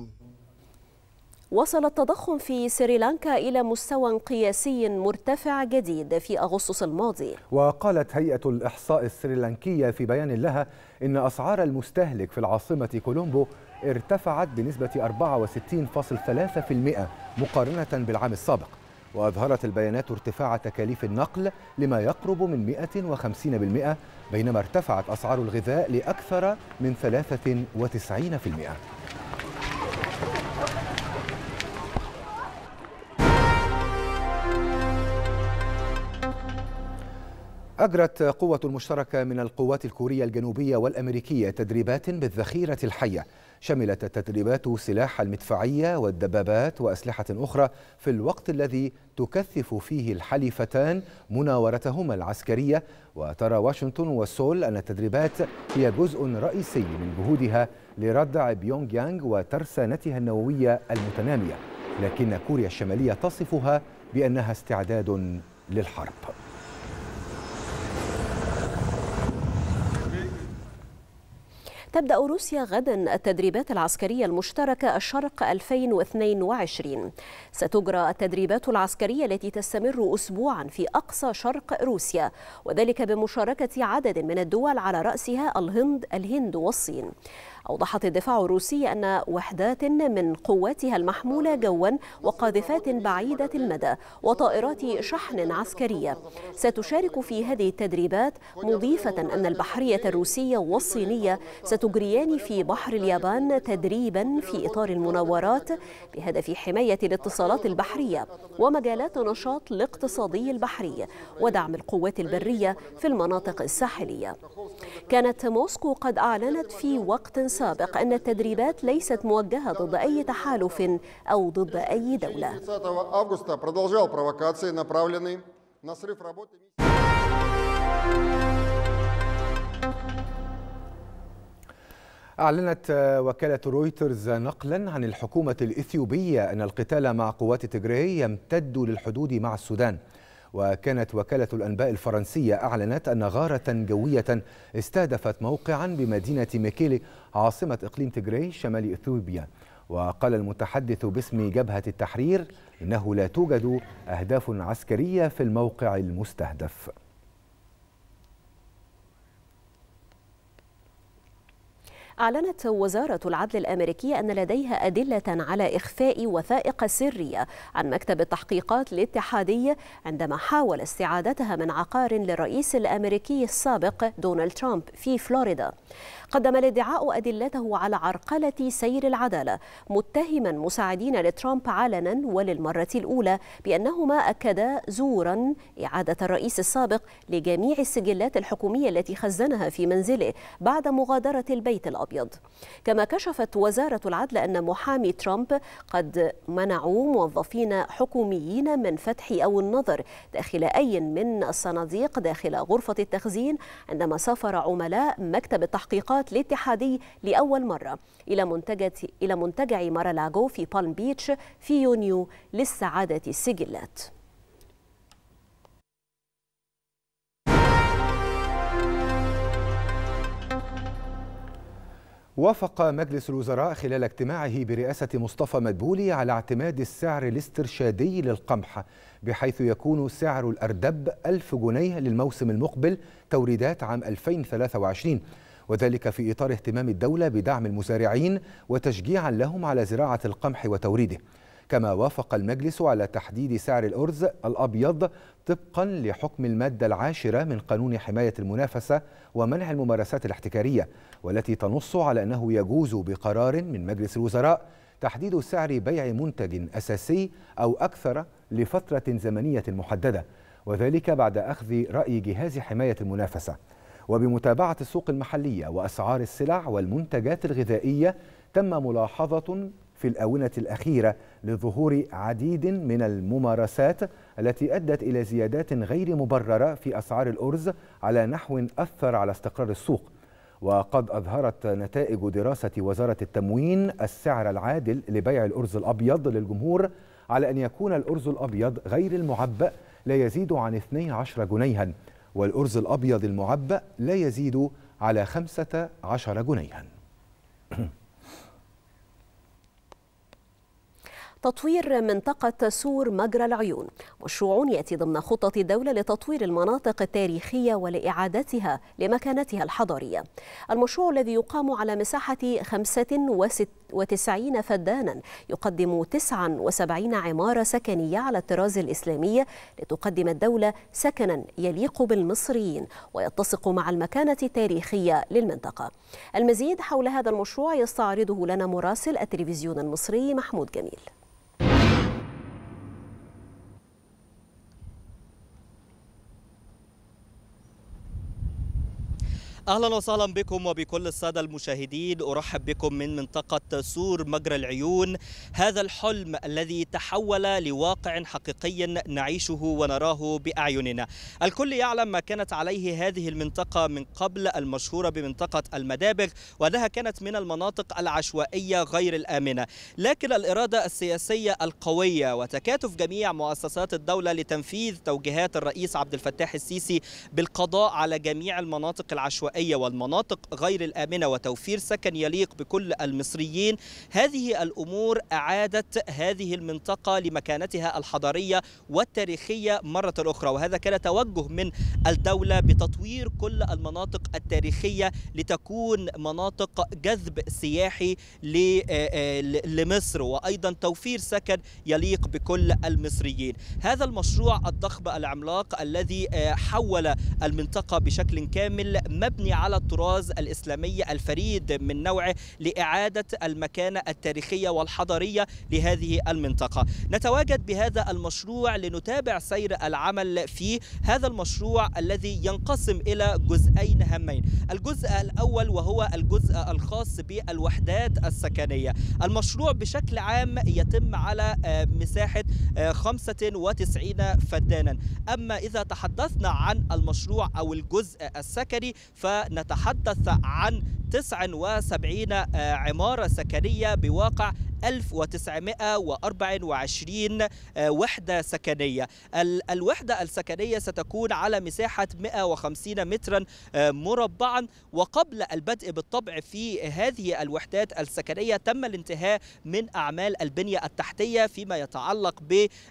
وصل التضخم في سريلانكا إلى مستوى قياسي مرتفع جديد في أغسطس الماضي وقالت هيئة الإحصاء السريلانكية في بيان لها إن أسعار المستهلك في العاصمة كولومبو ارتفعت بنسبة 64.3% مقارنة بالعام السابق وأظهرت البيانات ارتفاع تكاليف النقل لما يقرب من 150% بينما ارتفعت أسعار الغذاء لأكثر من 93% أجرت قوة مشتركة من القوات الكورية الجنوبية والأمريكية تدريبات بالذخيرة الحية شملت التدريبات سلاح المدفعية والدبابات وأسلحة أخرى في الوقت الذي تكثف فيه الحليفتان مناورتهما العسكرية وترى واشنطن والسول أن التدريبات هي جزء رئيسي من جهودها لردع بيونغ يانغ وترسانتها النووية المتنامية لكن كوريا الشمالية تصفها بأنها استعداد للحرب تبدأ روسيا غدا التدريبات العسكرية المشتركة الشرق 2022 ستجرى التدريبات العسكرية التي تستمر أسبوعا في أقصى شرق روسيا وذلك بمشاركة عدد من الدول على رأسها الهند الهند والصين أوضحت الدفاع الروسي أن وحدات من قواتها المحمولة جوا وقاذفات بعيدة المدى وطائرات شحن عسكرية ستشارك في هذه التدريبات مضيفة أن البحرية الروسية والصينية ستجريان في بحر اليابان تدريبا في إطار المناورات بهدف حماية الاتصالات البحرية ومجالات نشاط الاقتصادي البحري ودعم القوات البرية في المناطق الساحلية كانت موسكو قد أعلنت في وقت السابق أن التدريبات ليست موجهة ضد أي تحالف أو ضد أي دولة أعلنت وكالة رويترز نقلا عن الحكومة الإثيوبية أن القتال مع قوات تجري يمتد للحدود مع السودان وكانت وكالة الأنباء الفرنسية أعلنت أن غارة جوية استهدفت موقعا بمدينة ميكيلي عاصمة إقليم تجري شمال إثيوبيا وقال المتحدث باسم جبهة التحرير إنه لا توجد أهداف عسكرية في الموقع المستهدف أعلنت وزارة العدل الأمريكية أن لديها أدلة على إخفاء وثائق سرية عن مكتب التحقيقات الاتحادية عندما حاول استعادتها من عقار للرئيس الأمريكي السابق دونالد ترامب في فلوريدا قدم الادعاء أدلته على عرقلة سير العدالة متهما مساعدين لترامب علنا وللمرة الأولى بأنهما أكدا زورا إعادة الرئيس السابق لجميع السجلات الحكومية التي خزنها في منزله بعد مغادرة البيت الأبيض كما كشفت وزارة العدل أن محامي ترامب قد منعوا موظفين حكوميين من فتح أو النظر داخل أي من الصناديق داخل غرفة التخزين عندما سافر عملاء مكتب التحقيقات العلاقات الاتحادي لأول مرة إلى منتجع إلى منتجع مارالاجو في بالم بيتش في يونيو للسعادة السجلات. وافق مجلس الوزراء خلال اجتماعه برئاسة مصطفى مدبولي على اعتماد السعر الاسترشادي للقمح بحيث يكون سعر الأردب 1000 جنيه للموسم المقبل توريدات عام 2023 وذلك في إطار اهتمام الدولة بدعم المزارعين وتشجيعا لهم على زراعة القمح وتوريده كما وافق المجلس على تحديد سعر الأرز الأبيض طبقا لحكم المادة العاشرة من قانون حماية المنافسة ومنع الممارسات الاحتكارية والتي تنص على أنه يجوز بقرار من مجلس الوزراء تحديد سعر بيع منتج أساسي أو أكثر لفترة زمنية محددة وذلك بعد أخذ رأي جهاز حماية المنافسة وبمتابعة السوق المحلية وأسعار السلع والمنتجات الغذائية تم ملاحظة في الآونة الأخيرة لظهور عديد من الممارسات التي أدت إلى زيادات غير مبررة في أسعار الأرز على نحو أثر على استقرار السوق وقد أظهرت نتائج دراسة وزارة التموين السعر العادل لبيع الأرز الأبيض للجمهور على أن يكون الأرز الأبيض غير المعبأ لا يزيد عن 12 جنيها والأرز الأبيض المعبأ لا يزيد على 15 جنيها تطوير منطقة سور مجرى العيون مشروع يأتي ضمن خطة الدولة لتطوير المناطق التاريخية ولإعادتها لمكانتها الحضارية المشروع الذي يقام على مساحة 95 فدانا يقدم 79 عمارة سكنية على الطراز الإسلامي لتقدم الدولة سكنا يليق بالمصريين ويتسق مع المكانة التاريخية للمنطقة المزيد حول هذا المشروع يستعرضه لنا مراسل التلفزيون المصري محمود جميل اهلا وسهلا بكم وبكل الساده المشاهدين ارحب بكم من منطقه سور مجرى العيون هذا الحلم الذي تحول لواقع حقيقي نعيشه ونراه باعيننا الكل يعلم ما كانت عليه هذه المنطقه من قبل المشهوره بمنطقه المدابغ وانها كانت من المناطق العشوائيه غير الامنه لكن الاراده السياسيه القويه وتكاتف جميع مؤسسات الدوله لتنفيذ توجيهات الرئيس عبد الفتاح السيسي بالقضاء على جميع المناطق العشوائيه البيئية والمناطق غير الآمنة وتوفير سكن يليق بكل المصريين هذه الأمور أعادت هذه المنطقة لمكانتها الحضارية والتاريخية مرة أخرى وهذا كان توجه من الدولة بتطوير كل المناطق التاريخية لتكون مناطق جذب سياحي آه، آه، لمصر وأيضا توفير سكن يليق بكل المصريين هذا المشروع الضخم العملاق الذي آه، حول المنطقة بشكل كامل مبني المبني على الطراز الإسلامي الفريد من نوعه لإعادة المكانة التاريخية والحضارية لهذه المنطقة نتواجد بهذا المشروع لنتابع سير العمل فيه هذا المشروع الذي ينقسم إلى جزئين هامين الجزء الأول وهو الجزء الخاص بالوحدات السكنية المشروع بشكل عام يتم على آه، مساحة 95 آه، فدانا أما إذا تحدثنا عن المشروع أو الجزء السكني ف نتحدث عن 79 آه، عمارة سكنية بواقع 1924 آه، وحدة سكنية الوحدة السكنية ستكون على مساحة 150 مترا آه، مربعا وقبل البدء بالطبع في هذه الوحدات السكنية تم الانتهاء من أعمال البنية التحتية فيما يتعلق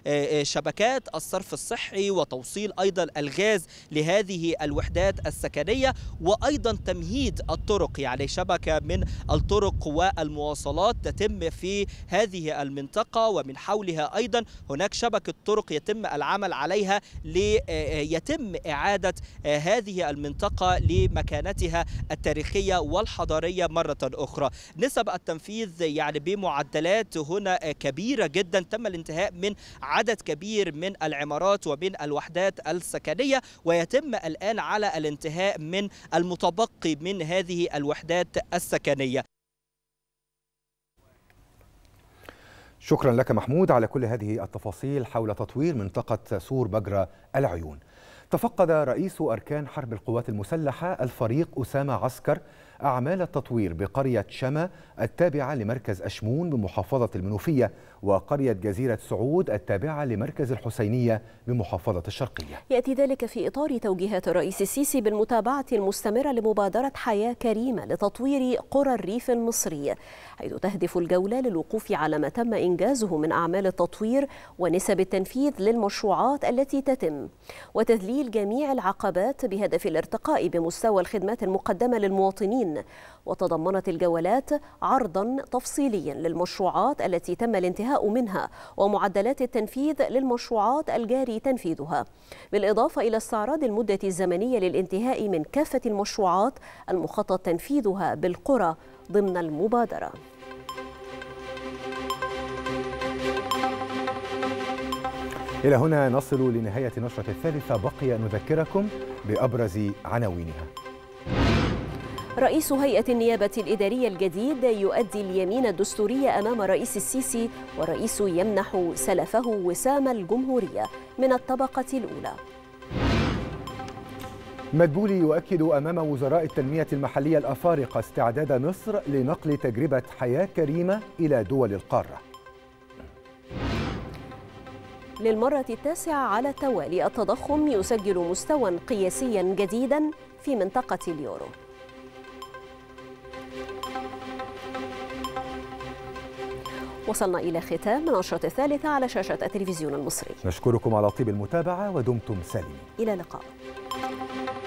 بشبكات الصرف الصحي وتوصيل أيضا الغاز لهذه الوحدات السكنية وأيضا تمهيد الطرق يعني شبكة من الطرق والمواصلات تتم في هذه المنطقة ومن حولها أيضا هناك شبكة طرق يتم العمل عليها ليتم آه، إعادة آه، هذه المنطقة لمكانتها التاريخية والحضارية مرة أخرى نسب التنفيذ يعني بمعدلات هنا آه، كبيرة جدا تم الانتهاء من عدد كبير من العمارات ومن الوحدات السكنية ويتم الآن على الانتهاء من المتبقي من هذه الوحدات الوحدات السكنية شكرا لك محمود على كل هذه التفاصيل حول تطوير منطقة سور بجرة العيون تفقد رئيس أركان حرب القوات المسلحة الفريق أسامة عسكر أعمال التطوير بقرية شما التابعة لمركز أشمون بمحافظة المنوفية وقرية جزيرة سعود التابعة لمركز الحسينية بمحافظة الشرقية يأتي ذلك في إطار توجيهات الرئيس السيسي بالمتابعة المستمرة لمبادرة حياة كريمة لتطوير قرى الريف المصري حيث تهدف الجولة للوقوف على ما تم إنجازه من أعمال التطوير ونسب التنفيذ للمشروعات التي تتم وتذليل جميع العقبات بهدف الارتقاء بمستوى الخدمات المقدمة للمواطنين وتضمنت الجولات عرضا تفصيليا للمشروعات التي تم الانتهاء الانتهاء منها ومعدلات التنفيذ للمشروعات الجاري تنفيذها بالإضافة إلى استعراض المدة الزمنية للانتهاء من كافة المشروعات المخطط تنفيذها بالقرى ضمن المبادرة إلى هنا نصل لنهاية نشرة الثالثة بقي نذكركم بأبرز عناوينها رئيس هيئة النيابة الإدارية الجديد يؤدي اليمين الدستورية أمام رئيس السيسي والرئيس يمنح سلفه وسام الجمهورية من الطبقة الأولى مدبولي يؤكد أمام وزراء التنمية المحلية الأفارقة استعداد مصر لنقل تجربة حياة كريمة إلى دول القارة للمرة التاسعة على التوالي التضخم يسجل مستوى قياسيا جديدا في منطقة اليورو وصلنا إلى ختام نشرة الثالثة على شاشة التلفزيون المصري نشكركم على طيب المتابعة ودمتم سالمين إلى اللقاء